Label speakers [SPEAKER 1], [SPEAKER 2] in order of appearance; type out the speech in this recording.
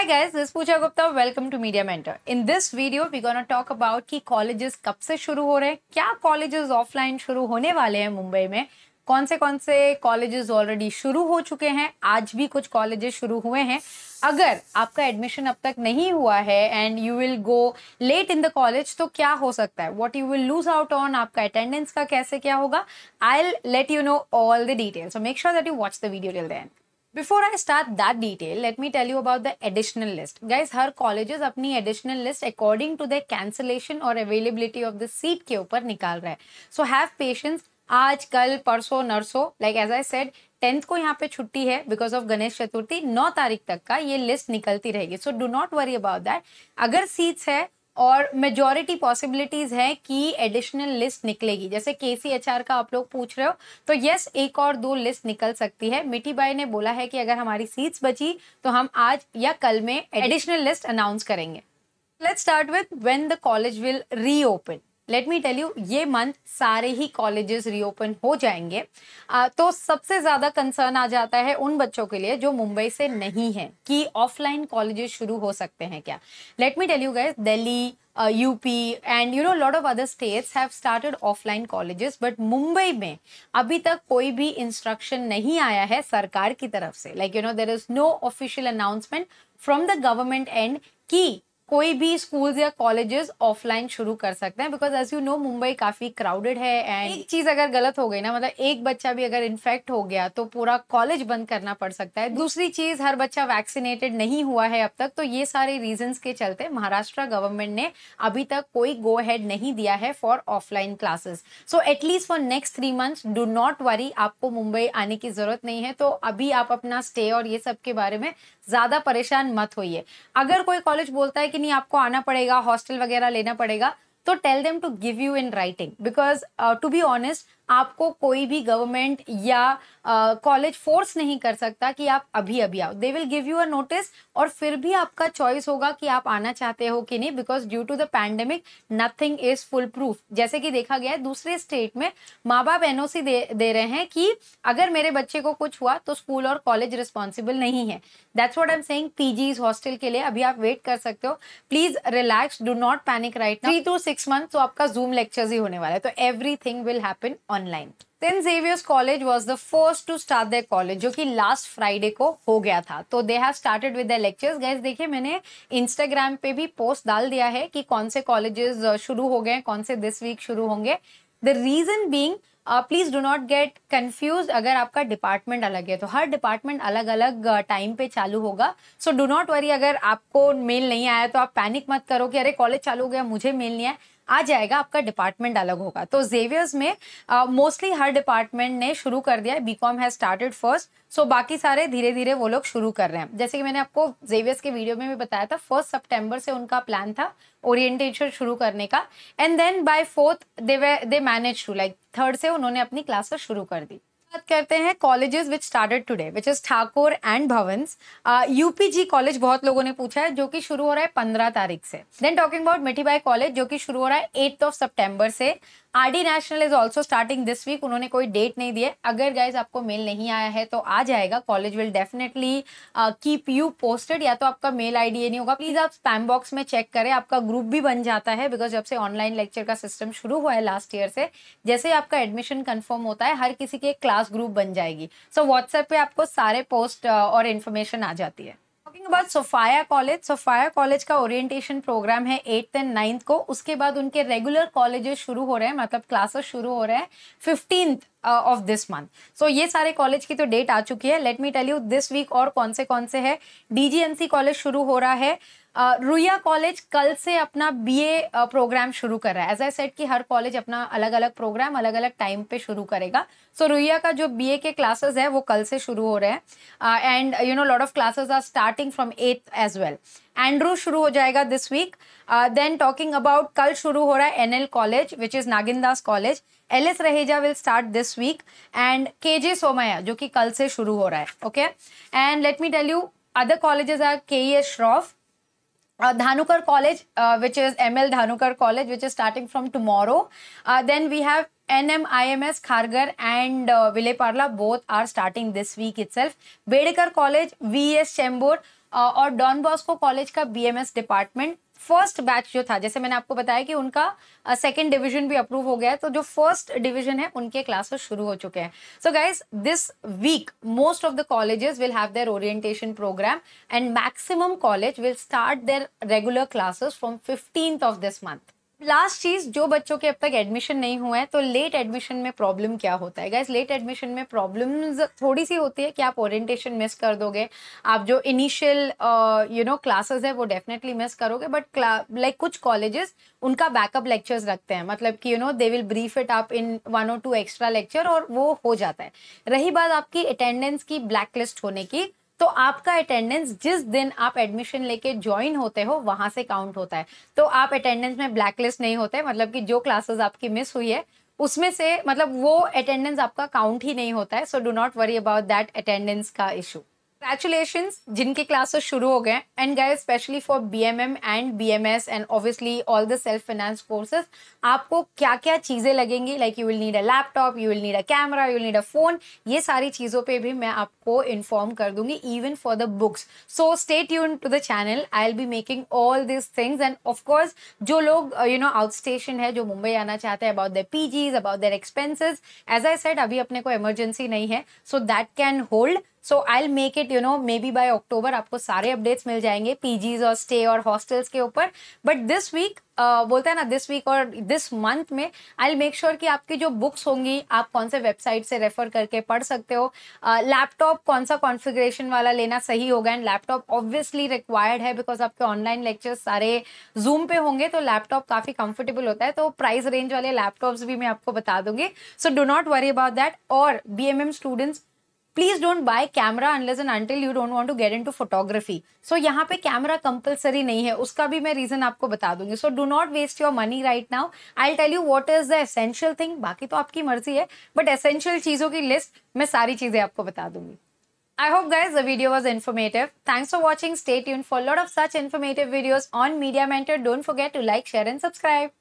[SPEAKER 1] Hi guys, this is Pooja Gupta. Welcome to Media Mentor. In this video, we're to talk about कि colleges कब से शुरू हो रहे हैं क्या colleges offline शुरू होने वाले हैं मुंबई में कौन से कौन से कॉलेजेस ऑलरेडी शुरू हो चुके हैं आज भी कुछ कॉलेजेस शुरू हुए हैं अगर आपका एडमिशन अब तक नहीं हुआ है and you will go late in the college तो क्या हो सकता है what you will lose out on आपका अटेंडेंस का कैसे क्या होगा I let you know all the details make sure that you watch the video till the before I start that detail let me tell you about the additional list guys हर colleges अपनी additional list according to the cancellation और availability of the seat के ऊपर निकाल रहा है so have patience आज कल परसों नर्सो like as I said tenth को यहाँ पे छुट्टी है बिकॉज ऑफ गणेश चतुर्थी नौ तारीख तक का ये लिस्ट निकलती रहेगी so do not worry about that अगर सीट्स है और मेजॉरिटी पॉसिबिलिटीज़ है कि एडिशनल लिस्ट निकलेगी जैसे के सी एच आर का आप लोग पूछ रहे हो तो यस एक और दो लिस्ट निकल सकती है मिठी बाई ने बोला है कि अगर हमारी सीट्स बची तो हम आज या कल में एडिशनल लिस्ट अनाउंस करेंगे let's start with when the college will reopen let me tell you ये मंथ सारे ही कॉलेजेस रीओपन हो जाएंगे आ, तो सबसे ज़्यादा कंसर्न आ जाता है उन बच्चों के लिए जो मुंबई से नहीं है कि ऑफलाइन कॉलेजेस शुरू हो सकते हैं क्या let me tell you guys Delhi UP and you know lot of other states have started offline colleges but Mumbai में अभी तक कोई भी इंस्ट्रक्शन नहीं आया है सरकार की तरफ से like you know there is no official announcement from the government and कि कोई भी स्कूल्स या कॉलेजेस ऑफलाइन शुरू कर सकते हैं because as you know Mumbai काफी क्राउडेड है एंड एक चीज अगर गलत हो गई ना मतलब एक बच्चा भी अगर इन्फेक्ट हो गया तो पूरा कॉलेज बंद करना पड़ सकता है दूसरी चीज हर बच्चा वैक्सीनेटेड नहीं हुआ है अब तक तो ये सारे रीजन के चलते महाराष्ट्र गवर्नमेंट ने अभी तक कोई गो हेड नहीं दिया है for offline classes so at least for next three months do not worry आपको मुंबई आने की जरूरत नहीं है तो अभी आप अपना स्टे और ये सब के बारे में ज़्यादा परेशान मत होइए अगर कोई कॉलेज बोलता है कि नहीं आपको आना पड़ेगा हॉस्टल वगैरह लेना पड़ेगा तो tell them to give you in writing because to be honest आपको कोई भी गवर्नमेंट या कॉलेज uh, फोर्स नहीं कर सकता कि आप अभी अभी आओ they will give you a notice और फिर भी आपका चॉइस होगा कि आप आना चाहते हो कि नहीं because due to the pandemic nothing is foolproof जैसे कि देखा गया है दूसरे स्टेट में माँ बाप एनओ दे, दे रहे हैं कि अगर मेरे बच्चे को कुछ हुआ तो स्कूल और कॉलेज रिस्पॉन्सिबल नहीं है that's what I am saying PG hostel के लिए अभी आप वेट कर सकते हो please relax do not panic right three to six month तो आपका जूम लेक्चर ही होने वाला है तो everything will happen on online Saint Xavier's college was the first to start the college जो कि लास्ट फ्राइडे को हो गया था तो they have started with the lectures gas देखिए मैंने इंस्टाग्राम पे भी पोस्ट डाल दिया है कि कौन से कॉलेजेस uh, शुरू हो गए हैं कौन से दिस वीक शुरू होंगे the reason being please do not get confuse अगर आपका डिपार्टमेंट अलग है तो हर डिपार्टमेंट अलग अलग टाइम पे चालू होगा सो डो नॉट वरी अगर आपको मेल नहीं आया तो आप पैनिक मत करो कि अरे कॉलेज चालू हो गया मुझे मेल नहीं आया आ जाएगा आपका डिपार्टमेंट अलग होगा तो जेवियर्स में मोस्टली uh, हर डिपार्टमेंट ने शुरू कर दिया है B Com has started first so बाकी सारे धीरे धीरे वो लोग शुरू कर रहे हैं जैसे कि मैंने आपको जेवियर्स के वीडियो में भी बताया था फर्स्ट सेप्टेम्बर से उनका प्लान था ओरिएंटेशन शुरू करने का and then by fourth they they manage to like third से उन्होंने अपनी क्लासेस शुरू कर दी बात करते हैं colleges which started today which is Thakur and Bhavans यूपीजी कॉलेज बहुत लोगों ने पूछा है जो कि शुरू हो रहा है पंद्रह तारीख से then talking about Mithibai college जो कि शुरू हो रहा है एट्थ ऑफ सितंबर से R D National is also starting this week उन्होंने कोई डेट नहीं दिया अगर गाइज आपको मेल नहीं आया है तो आ जाएगा college will definitely keep you posted या तो आपका मेल आई डी नहीं होगा प्लीज़ आप स्पैम बॉक्स में चेक करें आपका ग्रुप भी बन जाता है बिकॉज जब से ऑनलाइन लेक्चर का सिस्टम शुरू हुआ है लास्ट ईयर से जैसे आपका एडमिशन कन्फर्म होता है हर किसी के क्लास क्लास ग्रुप बन जाएगी सो so, व्हाट्सएप पे आपको सारे पोस्ट और इन्फॉर्मेशन आ जाती है बाद सोफाया कॉलेज सोफाया कॉलेज का ओरिएंटेशन प्रोग्राम है एट्थ एंड नाइन्थ को उसके बाद उनके रेगुलर कॉलेजेस शुरू हो रहे हैं मतलब क्लासेस शुरू हो रहे हैं fifteen of this month so ये सारे कॉलेज की तो डेट आ चुकी है let me tell you this week और कौन से कौन से है डीजीएमसी कॉलेज शुरू हो रहा है रुया कॉलेज कल से अपना बीए प्रोग्राम शुरू कर रहा है एज आई सेट कि हर कॉलेज अपना अलग अलग प्रोग्राम अलग अलग टाइम पे शुरू करेगा सो so, रुया का जो बीए के क्लासेस है वो कल से शुरू हो रहे हैं and you know lot of classes are starting from eighth as well Andrew शुरू हो जाएगा this week then talking about कल शुरू हो रहा है N L college which is Nagindas college L S Raheja will start this week and K J Somaiya जो कि कल से शुरू हो रहा है okay and let me tell you other colleges are K E S Shroff Dhanukar college which is M L Dhanukar college which is starting from tomorrow then we have N M I M S Kharghar and Vile Parle both are starting this week itself Ambedkar college V S Chembur और Don Bosco college का B M S department first batch जो था जैसे मैंने आपको बताया कि उनका सेकेंड डिविजन भी अप्रूव हो गया है तो जो फर्स्ट डिविजन है उनके क्लासेस शुरू हो चुके हैं so guys this week most of the colleges will have their orientation programme and maximum college will start their regular classes from fifteenth of this month last चीज जो बच्चों के अब तक एडमिशन नहीं हुआ है तो लेट एडमिशन में प्रॉब्लम क्या होता है गाइज लेट एडमिशन में प्रॉब्लम्स थोड़ी सी होती है कि आप ओरिएंटेशन मिस कर दोगे आप जो इनिशियल यू नो क्लासेस है वो डेफिनेटली मिस करोगे बट लाइक कुछ कॉलेजेस उनका बैकअप लेक्चर्स रखते हैं मतलब कि you know they will brief it आप इन वन और टू एक्स्ट्रा लेक्चर और वो हो जाता है रही बात आपकी अटेंडेंस की ब्लैक लिस्ट होने की तो आपका अटेंडेंस जिस दिन आप एडमिशन लेके ज्वाइन होते हो वहां से काउंट होता है तो आप अटेंडेंस में ब्लैकलिस्ट नहीं होते मतलब कि जो क्लासेस आपकी मिस हुई है उसमें से मतलब वो अटेंडेंस आपका काउंट ही नहीं होता है so do not worry about that attendance का इशू कंग्रेचुलेशन जिनके क्लासेस शुरू हो गए and guys specially for M and S and obviously all the self finance courses आपको क्या क्या चीज़ें लगेंगी like you will need a laptop you will need a camera you will need a phone ये सारी चीज़ों पर भी मैं आपको इन्फॉर्म कर दूंगी even for the books so stay tune to the channel I will be making all this things and of course जो लोग यू नो आउट स्टेशन है जो मुंबई आना चाहते हैं about the P Gs about their expenses as I said अभी अपने को एमरजेंसी नहीं है so that can hold so I'll make it you know maybe by October आपको सारे अपडेट्स मिल जाएंगे पीजीज और स्टे और हॉस्टल्स के ऊपर बट दिस वीक बोलते हैं ना दिस वीक और दिस मंथ में आई मेक श्योर कि आपकी जो बुक्स होंगी आप कौन से वेबसाइट से रेफर करके पढ़ सकते हो लैपटॉप uh, कौन सा कॉन्फ़िगरेशन वाला लेना सही होगा एंड लैपटॉप ऑब्वियसली रिक्वायर्ड है बिकॉज आपके ऑनलाइन लेक्चर्स सारे जूम पे होंगे तो लैपटॉप काफ़ी कंफर्टेबल होता है तो प्राइस रेंज वाले लैपटॉप्स भी मैं आपको बता दूंगी so do not worry about that और B M M students please don't buy camera unless and until you don't want to get into photography so यहाँ पे कैमरा कंपलसरी नहीं है उसका भी मैं रीजन आपको बता दूंगी so do not waste your money right now I tell you what is the essential thing बाकी तो आपकी मर्जी है बट एसेंशियल चीजों की लिस्ट मैं सारी चीजें आपको बता दूंगी I hope guys the video was informative. Thanks for watching. Stay tuned for a lot of such informative videos on Media Mentor. Don't forget to like, share and subscribe.